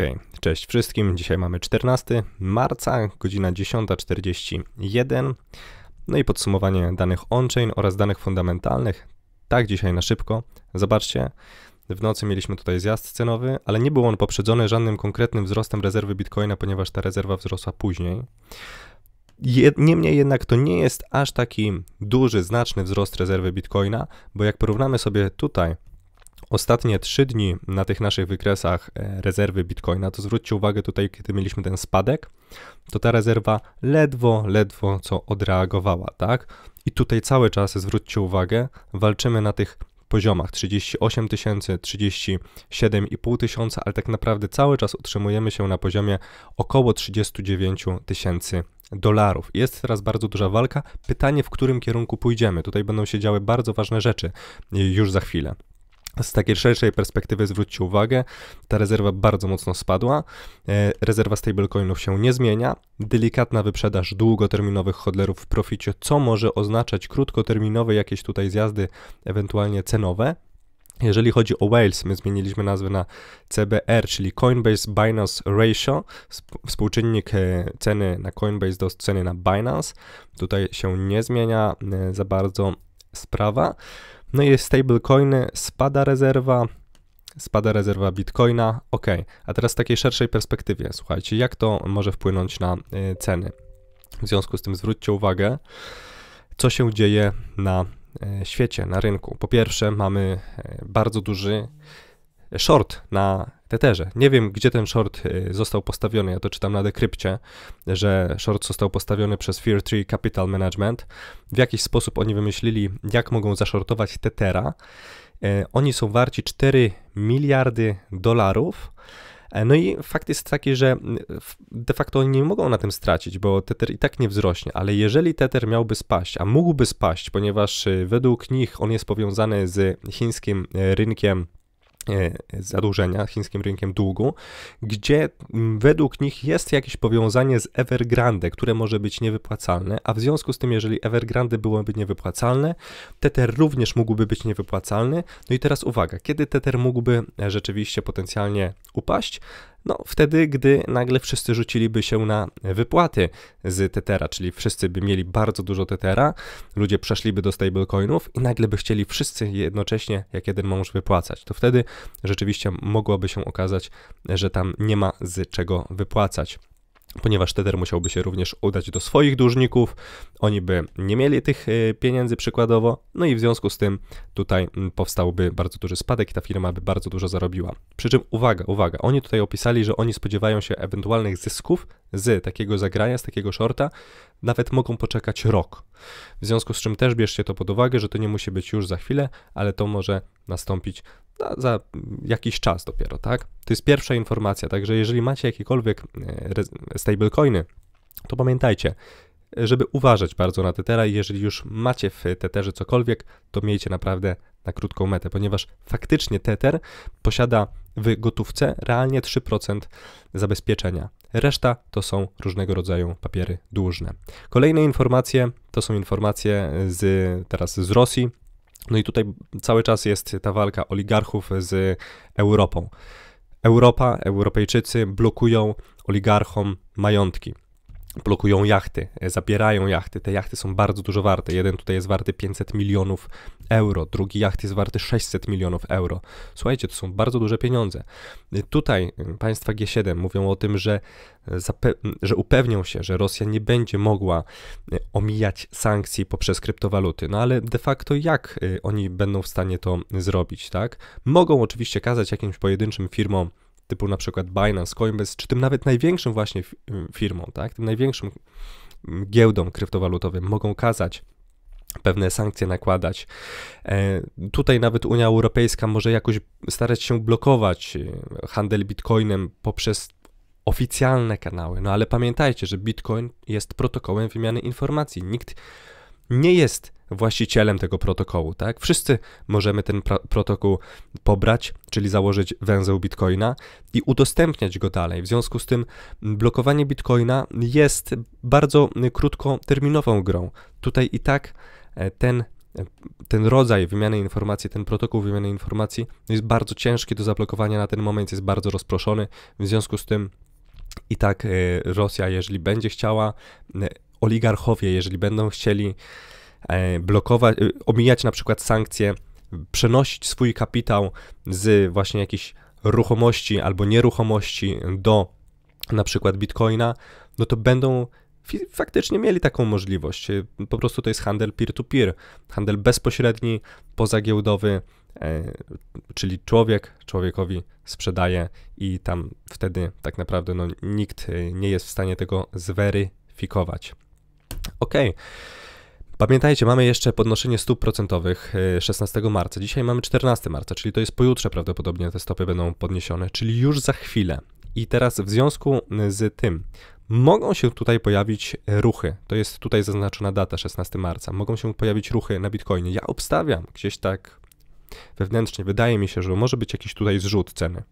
Hej, cześć wszystkim. Dzisiaj mamy 14 marca, godzina 10.41. No i podsumowanie danych on-chain oraz danych fundamentalnych. Tak dzisiaj na szybko. Zobaczcie, w nocy mieliśmy tutaj zjazd cenowy, ale nie był on poprzedzony żadnym konkretnym wzrostem rezerwy Bitcoina, ponieważ ta rezerwa wzrosła później. Niemniej jednak to nie jest aż taki duży, znaczny wzrost rezerwy Bitcoina, bo jak porównamy sobie tutaj ostatnie 3 dni na tych naszych wykresach e, rezerwy bitcoina, to zwróćcie uwagę tutaj, kiedy mieliśmy ten spadek, to ta rezerwa ledwo, ledwo co odreagowała, tak? I tutaj cały czas zwróćcie uwagę, walczymy na tych poziomach 38 tysięcy, 37,5 tysiąca, ale tak naprawdę cały czas utrzymujemy się na poziomie około 39 tysięcy dolarów. Jest teraz bardzo duża walka. Pytanie, w którym kierunku pójdziemy. Tutaj będą się działy bardzo ważne rzeczy już za chwilę z takiej szerszej perspektywy zwróćcie uwagę, ta rezerwa bardzo mocno spadła. E, rezerwa stablecoinów się nie zmienia. Delikatna wyprzedaż długoterminowych hodlerów w proficie, co może oznaczać krótkoterminowe jakieś tutaj zjazdy, ewentualnie cenowe. Jeżeli chodzi o Wales, my zmieniliśmy nazwę na CBR, czyli Coinbase Binance Ratio, współczynnik e, ceny na Coinbase do ceny na Binance. Tutaj się nie zmienia e, za bardzo sprawa. No i jest stablecoiny, spada rezerwa, spada rezerwa bitcoina, ok. A teraz w takiej szerszej perspektywie, słuchajcie, jak to może wpłynąć na y, ceny? W związku z tym zwróćcie uwagę, co się dzieje na y, świecie, na rynku. Po pierwsze, mamy y, bardzo duży short na Tetherze. Nie wiem, gdzie ten short y, został postawiony. Ja to czytam na dekrypcie, że short został postawiony przez Fear Tree Capital Management. W jakiś sposób oni wymyślili, jak mogą zaszortować Tethera. Y, oni są warci 4 miliardy dolarów. E, no i fakt jest taki, że y, de facto oni nie mogą na tym stracić, bo Tether i tak nie wzrośnie, ale jeżeli Tether miałby spaść, a mógłby spaść, ponieważ według nich on jest powiązany z chińskim rynkiem E, zadłużenia chińskim rynkiem długu, gdzie według nich jest jakieś powiązanie z Evergrande, które może być niewypłacalne, a w związku z tym, jeżeli Evergrande byłoby niewypłacalne, Tether również mógłby być niewypłacalny. No i teraz uwaga, kiedy Tether mógłby e, rzeczywiście potencjalnie upaść? No, wtedy, gdy nagle wszyscy rzuciliby się na wypłaty z Tetera, czyli wszyscy by mieli bardzo dużo Tetera, ludzie przeszliby do stablecoinów i nagle by chcieli wszyscy jednocześnie, jak jeden mąż, wypłacać. To wtedy rzeczywiście mogłoby się okazać, że tam nie ma z czego wypłacać ponieważ Tether musiałby się również udać do swoich dłużników, oni by nie mieli tych e, pieniędzy przykładowo, no i w związku z tym tutaj mm, powstałby bardzo duży spadek i ta firma by bardzo dużo zarobiła. Przy czym uwaga, uwaga, oni tutaj opisali, że oni spodziewają się ewentualnych zysków z takiego zagrania, z takiego shorta, nawet mogą poczekać rok. W związku z czym też bierzcie to pod uwagę, że to nie musi być już za chwilę, ale to może nastąpić na, no, za jakiś czas dopiero, tak? To jest pierwsza informacja, także jeżeli macie jakiekolwiek e, stablecoiny, to pamiętajcie, żeby uważać bardzo na Tetera i jeżeli już macie w Teterze cokolwiek, to miejcie naprawdę na krótką metę, ponieważ faktycznie Teter posiada w gotówce realnie 3% zabezpieczenia. Reszta to są różnego rodzaju papiery dłużne. Kolejne informacje to są informacje z, teraz z Rosji. No i tutaj cały czas jest ta walka oligarchów z Europą. Europa, Europejczycy blokują oligarchom majątki blokują jachty, e, zabierają jachty. Te jachty są bardzo dużo warte. Jeden tutaj jest warty 500 milionów euro, drugi jacht jest warty 600 milionów euro. Słuchajcie, to są bardzo duże pieniądze. E, tutaj e, państwa G7 mówią o tym, że, że upewnią się, że Rosja nie będzie mogła omijać sankcji poprzez kryptowaluty. No ale de facto jak oni będą w stanie to zrobić, tak? Mogą oczywiście kazać jakimś pojedynczym firmom typu na przykład Binance, Coinbase, czy tym nawet największym właśnie y, firmą, tak, tym największym mm, giełdą kryptowalutowym mogą kazać pewne sankcje nakładać. E, tutaj nawet Unia Europejska może jakoś starać się blokować y, handel bitcoinem poprzez oficjalne kanały. No ale pamiętajcie, że bitcoin jest protokołem wymiany informacji. Nikt nie jest właścicielem tego protokołu, tak? Wszyscy możemy ten protokół pobrać, czyli założyć węzeł Bitcoina i udostępniać go dalej. W związku z tym blokowanie Bitcoina jest bardzo krótkoterminową grą. Tutaj i tak e, ten e, ten rodzaj wymiany informacji, ten protokół wymiany informacji jest bardzo ciężki do zablokowania na ten moment, jest bardzo rozproszony. W związku z tym i tak e, Rosja, jeżeli będzie chciała, oligarchowie, jeżeli będą chcieli, E, blokować, e, omijać na przykład sankcje, przenosić swój kapitał z właśnie jakichś ruchomości albo nieruchomości do na przykład bitcoina, no to będą faktycznie mieli taką możliwość. E, po prostu to jest handel peer-to-peer, handel bezpośredni, pozagiełdowy, czyli człowiek człowiekowi sprzedaje i tam wtedy tak naprawdę no, nikt nie jest w stanie tego zweryfikować. Okej. Okay. Pamiętajcie, mamy jeszcze podnoszenie stóp procentowych 16 e, marca. Dzisiaj mamy 14 marca, czyli to jest pojutrze prawdopodobnie te stopy będą podniesione, czyli już za chwilę. I teraz w związku z tym mogą się tutaj pojawić ruchy. To jest tutaj zaznaczona data 16 marca. Mogą się pojawić ruchy na Bitcoinie. Ja obstawiam gdzieś tak wewnętrznie. Wydaje mi się, że może być jakiś tutaj zrzut ceny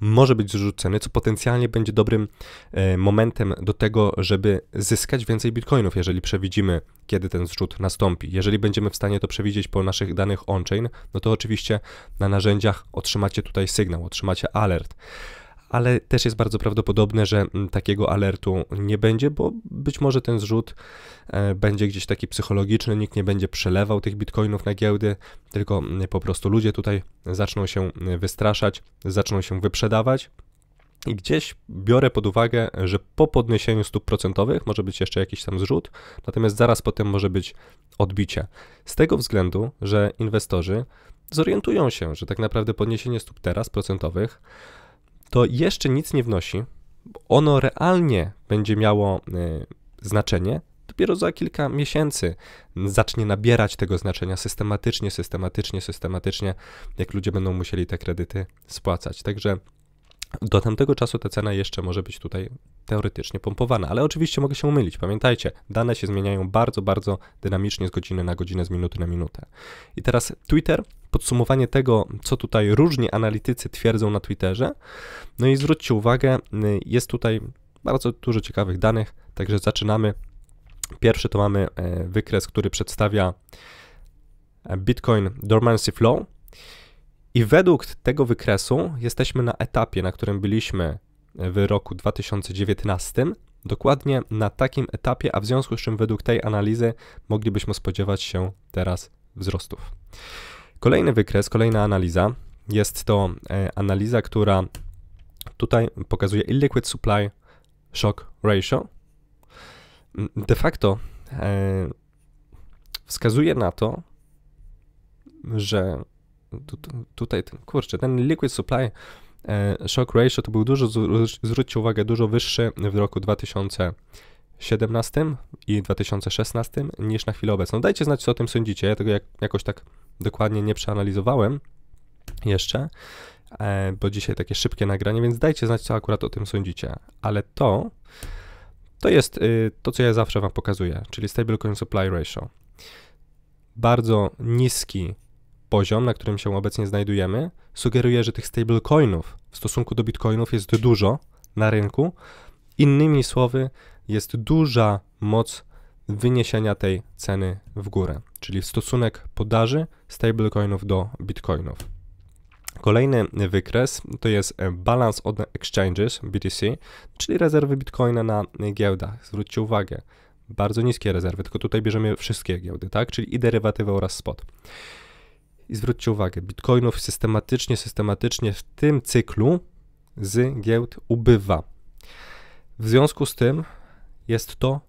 może być ceny, co potencjalnie będzie dobrym e, momentem do tego, żeby zyskać więcej bitcoinów, jeżeli przewidzimy, kiedy ten zrzut nastąpi. Jeżeli będziemy w stanie to przewidzieć po naszych danych on-chain, no to oczywiście na narzędziach otrzymacie tutaj sygnał, otrzymacie alert ale też jest bardzo prawdopodobne, że mm, takiego alertu nie będzie, bo być może ten zrzut e, będzie gdzieś taki psychologiczny, nikt nie będzie przelewał tych bitcoinów na giełdy, tylko mm, po prostu ludzie tutaj zaczną się mm, wystraszać, zaczną się wyprzedawać, i gdzieś biorę pod uwagę, że po podniesieniu stóp procentowych może być jeszcze jakiś tam zrzut, natomiast zaraz potem może być odbicie. Z tego względu, że inwestorzy zorientują się, że tak naprawdę podniesienie stóp teraz procentowych to jeszcze nic nie wnosi. Ono realnie będzie miało y, znaczenie dopiero za kilka miesięcy zacznie nabierać tego znaczenia systematycznie, systematycznie, systematycznie, jak ludzie będą musieli te kredyty spłacać. Także do tamtego czasu ta cena jeszcze może być tutaj teoretycznie pompowane, ale oczywiście mogę się umylić. Pamiętajcie, dane się zmieniają bardzo, bardzo dynamicznie z godziny na godzinę, z minuty na minutę. I teraz Twitter, podsumowanie tego, co tutaj różni analitycy twierdzą na Twitterze. No i zwróćcie uwagę, y, jest tutaj bardzo dużo ciekawych danych, także zaczynamy. Pierwszy to mamy e, wykres, który przedstawia e, Bitcoin Dormancy Flow. I według tego wykresu jesteśmy na etapie, na którym byliśmy w roku 2019, dokładnie na takim etapie, a w związku z czym według tej analizy moglibyśmy spodziewać się teraz wzrostów. Kolejny wykres, kolejna analiza. Jest to e, analiza, która tutaj pokazuje illiquid supply shock ratio. De facto e, wskazuje na to, że tutaj, kurczę, ten liquid supply E, shock ratio to był dużo, zwróćcie uwagę, dużo wyższy w roku 2000. 2017 i 2016 niż na chwilę obecną. No dajcie znać, co o tym sądzicie. Ja tego jak, jakoś tak dokładnie nie przeanalizowałem jeszcze, e, bo dzisiaj takie szybkie nagranie, więc dajcie znać, co akurat o tym sądzicie. Ale to, to jest y, to, co ja zawsze Wam pokazuję, czyli Stablecoin Supply Ratio. Bardzo niski poziom, na którym się obecnie znajdujemy, sugeruje, że tych stablecoinów w stosunku do bitcoinów jest dużo na rynku. Innymi słowy, jest duża moc wyniesienia tej ceny w górę, czyli stosunek podaży stablecoinów do bitcoinów. Kolejny wykres to jest balance on exchanges BTC, czyli rezerwy bitcoina na giełdach. Zwróćcie uwagę, bardzo niskie rezerwy, tylko tutaj bierzemy wszystkie giełdy, tak? Czyli i derywatywy oraz spot. I zwróćcie uwagę, bitcoinów systematycznie, systematycznie w tym cyklu z giełd ubywa. W związku z tym jest to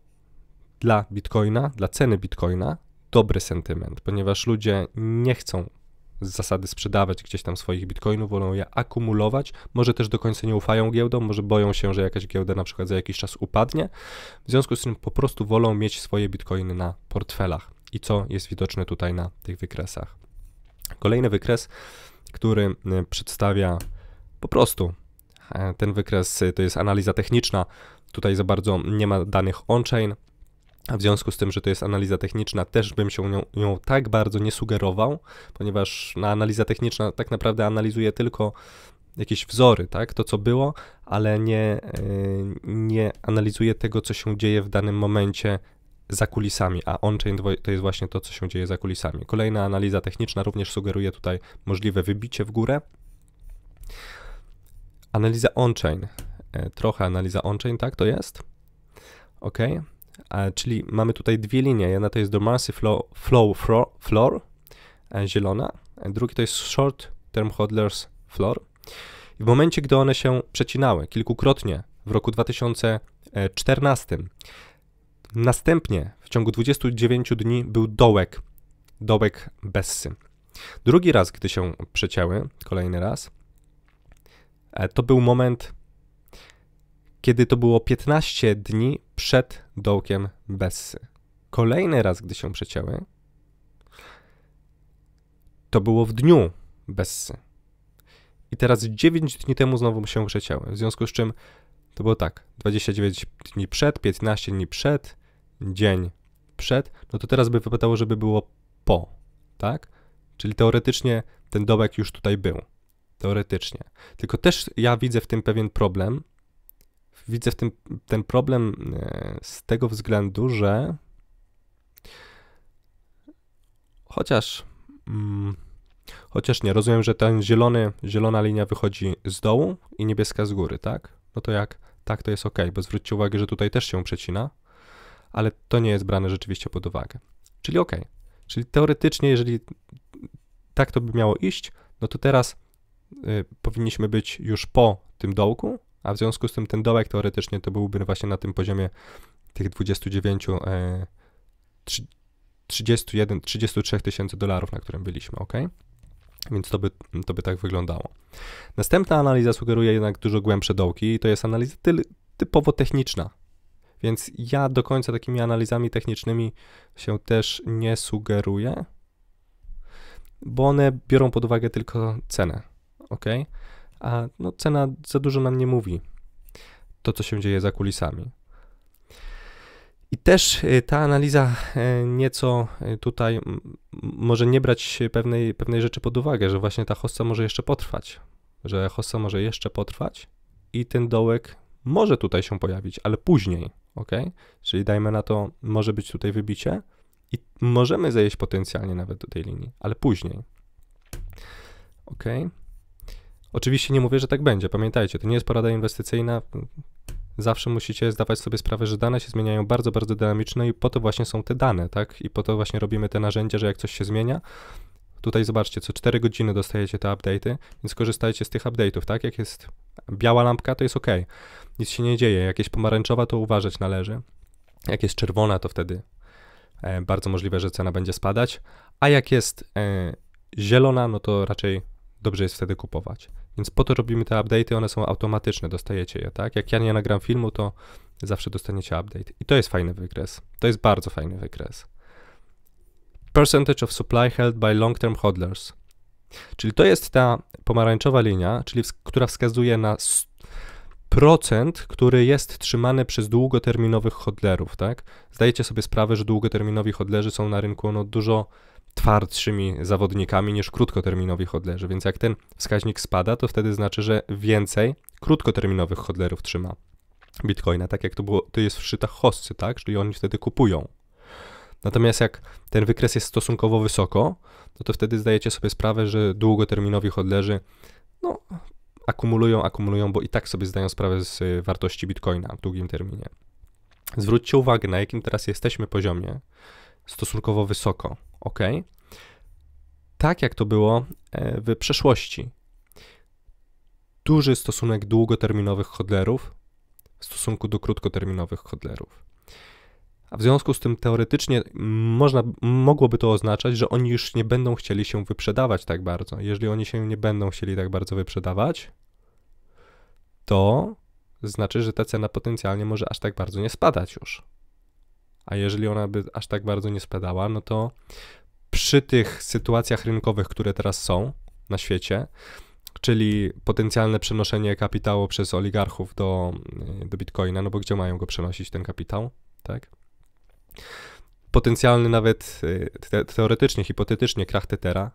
dla bitcoina, dla ceny bitcoina dobry sentyment, ponieważ ludzie nie chcą z zasady sprzedawać gdzieś tam swoich bitcoinów, wolą je akumulować. Może też do końca nie ufają giełdom, może boją się, że jakaś giełda na przykład za jakiś czas upadnie. W związku z tym po prostu wolą mieć swoje bitcoiny na portfelach. I co jest widoczne tutaj na tych wykresach. Kolejny wykres, który e, przedstawia po prostu e, ten wykres, e, to jest analiza techniczna. Tutaj za bardzo nie ma danych on-chain, a w związku z tym, że to jest analiza techniczna, też bym się nią, nią, tak bardzo nie sugerował, ponieważ na analiza techniczna tak naprawdę analizuje tylko jakieś wzory, tak, to co było, ale nie, nie analizuje tego, co się dzieje w danym momencie za kulisami, a on-chain to jest właśnie to, co się dzieje za kulisami. Kolejna analiza techniczna również sugeruje tutaj możliwe wybicie w górę. Analiza on-chain, e, trochę analiza on-chain, tak to jest? Ok, a, czyli mamy tutaj dwie linie, jedna to jest dormancy flow, flow floor, floor e, zielona, e, drugi to jest short term hodlers floor. I w momencie, gdy one się przecinały kilkukrotnie w roku 2014, Następnie w ciągu 29 dni był dołek, dołek Bessy. Drugi raz, gdy się przecięły, kolejny raz, e, to był moment, kiedy to było 15 dni przed dołkiem Bessy. Kolejny raz, gdy się przecięły, to było w dniu Bessy. I teraz 9 dni temu znowu się przecięły. W związku z czym to było tak: 29 dni przed, 15 dni przed, dzień przed, no to teraz by wypadało, żeby było po, tak? Czyli teoretycznie ten dołek już tutaj był. Teoretycznie. Tylko też ja widzę w tym pewien problem. Widzę w tym ten problem e, z tego względu, że chociaż mm, chociaż nie, rozumiem, że ten zielony, zielona linia wychodzi z dołu i niebieska z góry, tak? No to jak tak, to jest ok, bo zwróćcie uwagę, że tutaj też się przecina ale to nie jest brane rzeczywiście pod uwagę. Czyli ok, czyli teoretycznie, jeżeli tak to by miało iść, no to teraz y, powinniśmy być już po tym dołku, a w związku z tym ten dołek teoretycznie to byłby właśnie na tym poziomie tych 29, y, 31, 33 tysięcy dolarów, na którym byliśmy, ok? Więc to by, to by tak wyglądało. Następna analiza sugeruje jednak dużo głębsze dołki i to jest analiza typowo techniczna, więc ja do końca takimi analizami technicznymi się też nie sugeruję, bo one biorą pod uwagę tylko cenę, ok? A no, cena za dużo nam nie mówi, to co się dzieje za kulisami. I też y, ta analiza y, nieco y, tutaj może nie brać pewnej, pewnej rzeczy pod uwagę, że właśnie ta hossa może jeszcze potrwać, że hossa może jeszcze potrwać i ten dołek może tutaj się pojawić, ale później, ok? Czyli dajmy na to, może być tutaj wybicie i możemy zejść potencjalnie nawet do tej linii, ale później. Ok? Oczywiście nie mówię, że tak będzie. Pamiętajcie, to nie jest porada inwestycyjna. Zawsze musicie zdawać sobie sprawę, że dane się zmieniają bardzo, bardzo dynamicznie i po to właśnie są te dane, tak? I po to właśnie robimy te narzędzia, że jak coś się zmienia, tutaj zobaczcie, co 4 godziny dostajecie te update'y, więc korzystajcie z tych update'ów, tak? Jak jest biała lampka to jest ok, nic się nie dzieje. jakieś pomarańczowa, to uważać należy. Jak jest czerwona, to wtedy e, bardzo możliwe, że cena będzie spadać. A jak jest e, zielona, no to raczej dobrze jest wtedy kupować. Więc po to robimy te update'y, one są automatyczne, dostajecie je, tak? Jak ja nie nagram filmu, to zawsze dostaniecie update. I to jest fajny wykres. To jest bardzo fajny wykres. Percentage of supply held by long-term hodlers. Czyli to jest ta pomarańczowa linia, czyli która wskazuje na procent, który jest trzymany przez długoterminowych hodlerów, tak? Zdajecie sobie sprawę, że długoterminowi hodlerzy są na rynku no, dużo twardszymi zawodnikami niż krótkoterminowi hodlerzy, więc jak ten wskaźnik spada, to wtedy znaczy, że więcej krótkoterminowych hodlerów trzyma Bitcoina, tak jak to, było, to jest w szytach hosty, tak? Czyli oni wtedy kupują. Natomiast jak ten wykres jest stosunkowo wysoko, to, no to wtedy zdajecie sobie sprawę, że długoterminowi hodlerzy no, akumulują, akumulują, bo i tak sobie zdają sprawę z y, wartości bitcoina w długim terminie. Zwróćcie uwagę, na jakim teraz jesteśmy poziomie. Stosunkowo wysoko, ok? Tak jak to było e, w przeszłości. Duży stosunek długoterminowych hodlerów w stosunku do krótkoterminowych hodlerów a w związku z tym teoretycznie można, mogłoby to oznaczać, że oni już nie będą chcieli się wyprzedawać tak bardzo. Jeżeli oni się nie będą chcieli tak bardzo wyprzedawać, to znaczy, że ta cena potencjalnie może aż tak bardzo nie spadać już. A jeżeli ona by aż tak bardzo nie spadała, no to przy tych sytuacjach rynkowych, które teraz są na świecie, czyli potencjalne przenoszenie kapitału przez oligarchów do, do bitcoina, no bo gdzie mają go przenosić ten kapitał, tak? potencjalny nawet y, te, teoretycznie, hipotetycznie krach tetera,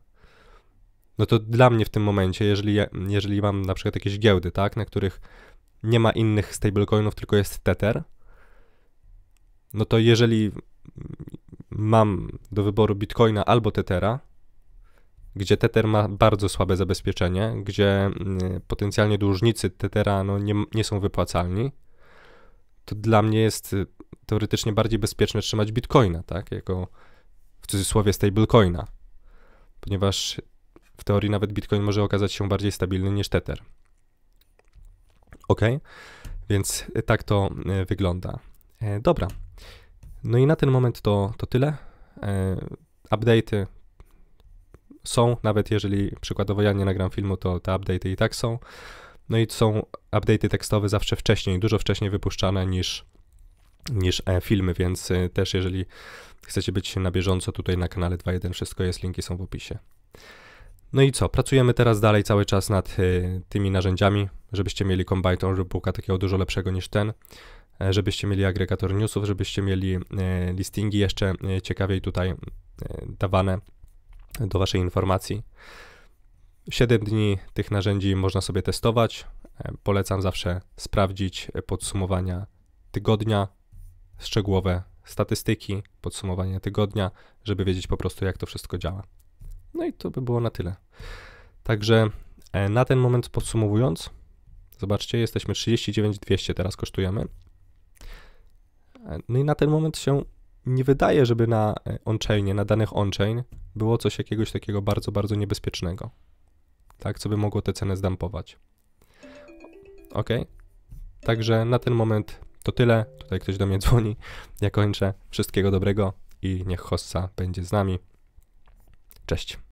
no to dla mnie w tym momencie, jeżeli, jeżeli mam na przykład jakieś giełdy, tak, na których nie ma innych stablecoinów, tylko jest Tether, no to jeżeli mam do wyboru Bitcoina albo Tethera, gdzie Tether ma bardzo słabe zabezpieczenie, gdzie y, potencjalnie dłużnicy Tethera no, nie, nie są wypłacalni, to dla mnie jest y, teoretycznie bardziej bezpieczne trzymać bitcoina, tak? Jako w cudzysłowie stablecoina, ponieważ w teorii nawet bitcoin może okazać się bardziej stabilny niż tether. Ok, więc tak to y, wygląda. E, dobra, no i na ten moment to, to tyle. E, update'y są, nawet jeżeli przykładowo ja nie nagram filmu, to te update'y i tak są. No i są update'y tekstowe zawsze wcześniej, dużo wcześniej wypuszczane niż, niż e, filmy, więc e, też jeżeli chcecie być na bieżąco tutaj na kanale 2.1, wszystko jest, linki są w opisie. No i co, pracujemy teraz dalej cały czas nad e, tymi narzędziami, żebyście mieli Combine Order Booka takiego dużo lepszego niż ten, żebyście mieli agregator newsów, żebyście mieli listingi jeszcze ciekawiej tutaj dawane do Waszej informacji. 7 dni tych narzędzi można sobie testować. E, polecam zawsze sprawdzić e, podsumowania tygodnia, szczegółowe statystyki, podsumowania tygodnia, żeby wiedzieć po prostu, jak to wszystko działa. No i to by było na tyle. Także e, na ten moment podsumowując, zobaczcie, jesteśmy 39 200 teraz kosztujemy. No i na ten moment się nie wydaje, żeby na onchainie, na danych onchain było coś jakiegoś takiego bardzo, bardzo niebezpiecznego tak, co by mogło te ceny zdampować. Ok, także na ten moment to tyle. Tutaj ktoś do mnie dzwoni. Ja kończę. Wszystkiego dobrego i niech Hossa będzie z nami. Cześć.